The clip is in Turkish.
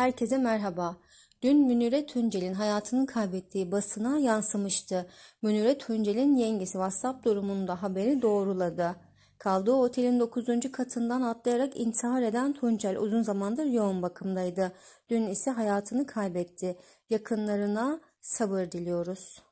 Herkese merhaba. Dün Münire Tüncel'in hayatını kaybettiği basına yansımıştı. Münire Tüncel'in yengesi WhatsApp durumunda haberi doğruladı. Kaldığı otelin 9. katından atlayarak intihar eden Tuncel uzun zamandır yoğun bakımdaydı. Dün ise hayatını kaybetti. Yakınlarına sabır diliyoruz.